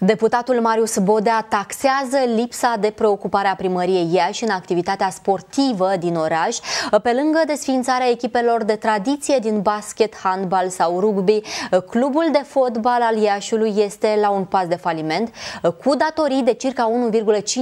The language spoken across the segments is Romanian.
Deputatul Marius Bodea taxează lipsa de preocupare a primăriei Iași în activitatea sportivă din oraș, pe lângă desfințarea echipelor de tradiție din basket, handbal sau rugby. Clubul de fotbal al Iașului este la un pas de faliment, cu datorii de circa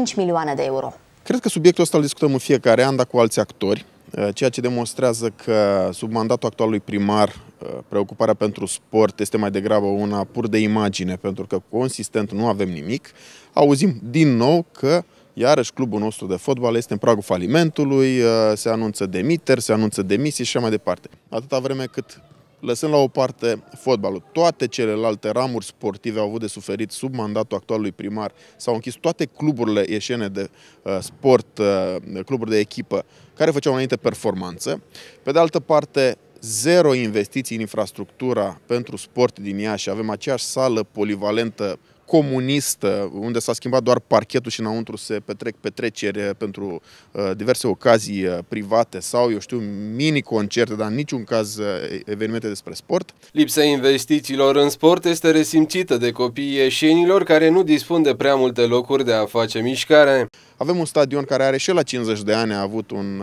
1,5 milioane de euro. Cred că subiectul ăsta îl discutăm în fiecare an, dar cu alți actori. Uh, ceea ce demonstrează că sub mandatul actualului primar uh, preocuparea pentru sport este mai degrabă una pur de imagine, pentru că consistent nu avem nimic. Auzim din nou că iarăși clubul nostru de fotbal este în pragul falimentului, uh, se anunță demiteri, se anunță demisii și așa mai departe. Atâta vreme cât Lăsând la o parte fotbalul, toate celelalte ramuri sportive au avut de suferit sub mandatul actualului primar. S-au închis toate cluburile ieșene de uh, sport, uh, cluburi de echipă, care făceau înainte performanță. Pe de altă parte, zero investiții în infrastructura pentru sport din Iași. Avem aceeași sală polivalentă comunistă, unde s-a schimbat doar parchetul și înăuntru se petrec petreceri eh, pentru eh, diverse ocazii eh, private sau, eu știu, mini-concerte, dar în niciun caz evenimente despre sport. Lipsa investițiilor în sport este resimțită de copiii ieșenilor care nu dispun de prea multe locuri de a face mișcare. Avem un stadion care are și la 50 de ani, a avut un,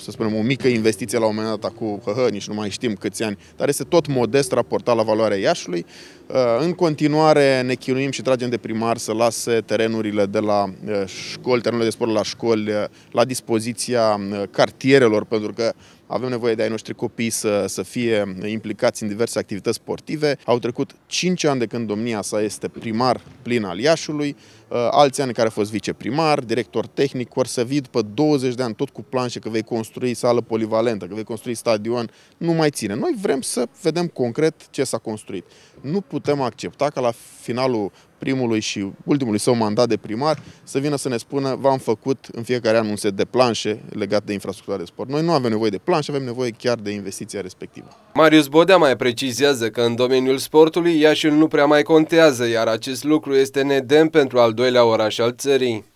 să spunem, o mică investiție la un moment dat, cu hă, hă, nici nu mai știm câți ani, dar este tot modest raportat la valoarea Iașului. În continuare ne chinuim și tragem de primar să lase terenurile de la eh, școli, terenurile de sport la școli, eh, la dispoziția eh, cartierelor, pentru că avem nevoie de ai noștri copii să, să fie implicați în diverse activități sportive. Au trecut 5 ani de când domnia sa este primar plin al Iașului, Uh, alții ani care a fost viceprimar, director tehnic, or să vid pe 20 de ani tot cu planșe că vei construi sală polivalentă, că vei construi stadion, nu mai ține. Noi vrem să vedem concret ce s-a construit. Nu putem accepta ca la finalul primului și ultimului său mandat de primar să vină să ne spună v-am făcut în fiecare an un set de planșe legate de infrastructura de sport. Noi nu avem nevoie de planșe, avem nevoie chiar de investiția respectivă. Marius Bodea mai precizează că în domeniul sportului Iașiul nu prea mai contează, iar acest lucru este nedem pentru al doilea oraș al țării.